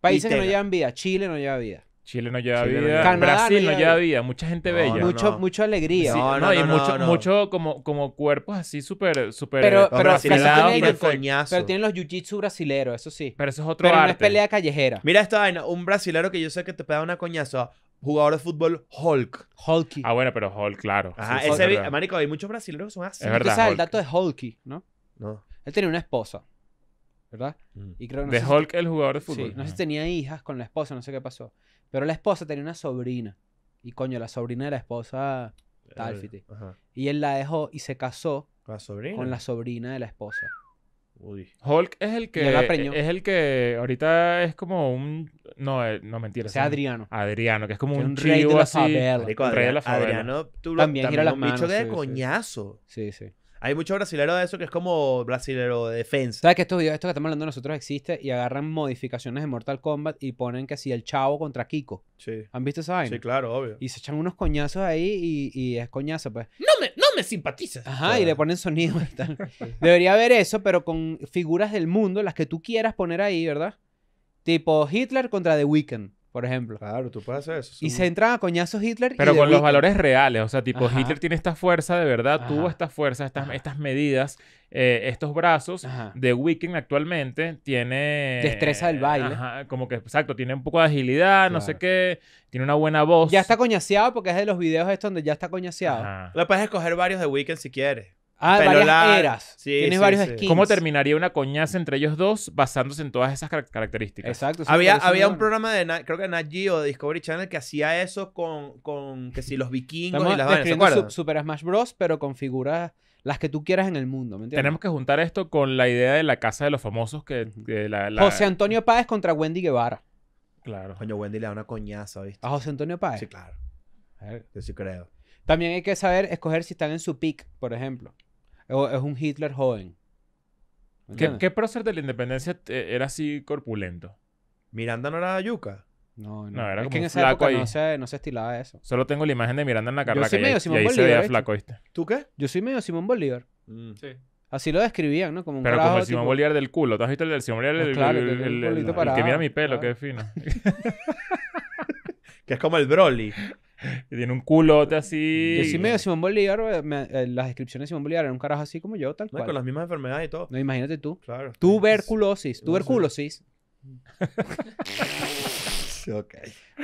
Países que no llevan vida. Chile no lleva vida. Chile no lleva vida. Brasil no lleva, vida. Mucha gente bella. Mucho, mucha alegría. Sí, no, y mucho, mucho como, como cuerpos así súper, súper. Pero, tienen, los jiu-jitsu brasileros, eso sí. Pero eso es otro pero no es pelea callejera. Mira esta vaina, un brasilero que yo sé que te pega una coñazo jugador de fútbol Hulk. Hulky. Ah, bueno, pero Hulk, claro. Ah, ese, marico, hay muchos brasileños que son así. Es verdad, el dato es Hulky, ¿no? No. Él tenía una esposa. ¿verdad? Mm. de Hulk, el jugador de fútbol. Sí, no sé si tenía hijas con la esposa, no sé qué pasó. Pero la esposa tenía una sobrina. Y coño, la sobrina de la esposa, Talfity. Eh, y él la dejó y se casó con la sobrina de la esposa. Uy. Hulk es el que. Es el que ahorita es como un. No, eh, no mentira. Es Adriano. Adriano, que es como un, rey de la así. rey de la Adriano, tú lo, también, también gira las manos. Un bicho de coñazo. Sí, sí. Hay mucho brasilero de eso que es como brasilero de defensa. ¿Sabes que estos videos, esto que estamos hablando nosotros existe y agarran modificaciones de Mortal Kombat y ponen que si el chavo contra Kiko? Sí. ¿Han visto esa vaina? Sí, claro, obvio. Y se echan unos coñazos ahí y, es coñazo, pues. No me, no me simpatizas. Ajá, y le ponen sonido Debería haber eso, pero con figuras del mundo, las que tú quieras poner ahí, ¿verdad? Tipo Hitler contra The Weeknd por ejemplo. Claro, tú puedes hacer eso. Y se entran a coñazos Hitler. Pero con los valores reales, o sea, tipo, Hitler tiene esta fuerza, de verdad, tuvo esta fuerza, estas, estas medidas, eh, estos brazos. de Weekend actualmente tiene... Destreza del baile. como que, exacto, tiene un poco de agilidad, no sé qué, tiene una buena voz. Ya está coñaseado porque es de los videos estos donde ya está coñaseado. Lo puedes escoger varios de Weekend si quieres. Ah, varias eras. Tienes varios skins. ¿Cómo terminaría una coñaza entre ellos dos basándose en todas esas características? Exacto. Había, había un programa de, creo que Nat Geo o de Discovery Channel que hacía eso con, que si los vikingos y las Super Smash Bros, pero con figuras las que tú quieras en el mundo, ¿me entiendes? Tenemos que juntar esto con la idea de la casa de los famosos que... José Antonio Páez contra Wendy Guevara. Claro. Coño, Wendy le da una coñaza, ¿viste? ¿A José Antonio Páez? Sí, claro. Yo sí creo. También hay que saber escoger si están en su pick, por ejemplo es un Hitler joven. ¿Qué, ¿Qué, prócer de la independencia era así corpulento? Miranda no era yuca. No, no. no era es como que en esa flaco época No, se, estilaba eso. Solo tengo la imagen de Miranda en la carraca. Yo soy medio y, Simón y ahí se veía flaco, ¿viste? ¿Tú qué? Yo soy medio Simón Bolívar. Mm. Sí. Así lo describían, ¿no? Como un Pero como el Simón Bolívar del culo. ¿Tú has visto el del Simón Bolívar? Ah, del el, que mira mi pelo, que qué fino. que es como el Broly. Y tiene un culote así. Yo sí medio Simón Bolívar, eh, las descripciones de Simón Bolívar eran un carajo así como yo, tal cual. con las mismas enfermedades y todo. No, imagínate tú. Claro. Tuberculosis, tuberculosis. Ok.